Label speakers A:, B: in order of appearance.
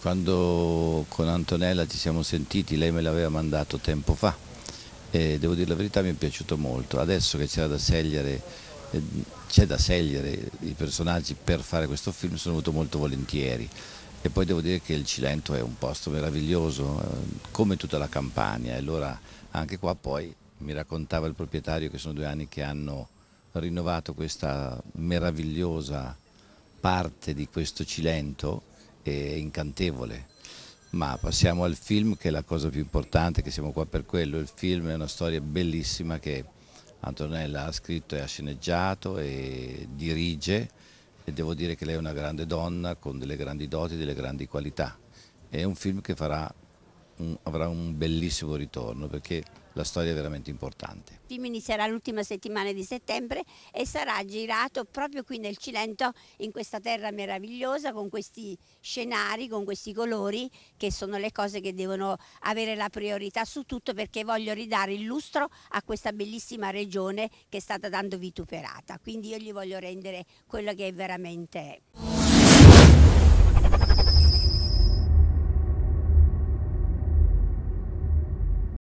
A: Quando con Antonella ci siamo sentiti, lei me l'aveva mandato tempo fa e devo dire la verità mi è piaciuto molto. Adesso che c'era da scegliere, eh, c'è da scegliere i personaggi per fare questo film, sono venuto molto volentieri. E poi devo dire che il Cilento è un posto meraviglioso, eh, come tutta la Campania, e allora anche qua poi mi raccontava il proprietario che sono due anni che hanno rinnovato questa meravigliosa parte di questo Cilento che è incantevole. Ma passiamo al film che è la cosa più importante, che siamo qua per quello. Il film è una storia bellissima che Antonella ha scritto e ha sceneggiato e dirige e devo dire che lei è una grande donna con delle grandi doti, delle grandi qualità. È un film che farà un, avrà un bellissimo ritorno perché la storia è veramente importante. Il
B: film inizierà l'ultima settimana di settembre e sarà girato proprio qui nel Cilento, in questa terra meravigliosa, con questi scenari, con questi colori, che sono le cose che devono avere la priorità su tutto perché voglio ridare il lustro a questa bellissima regione che è stata tanto vituperata. Quindi io gli voglio rendere quello che è veramente...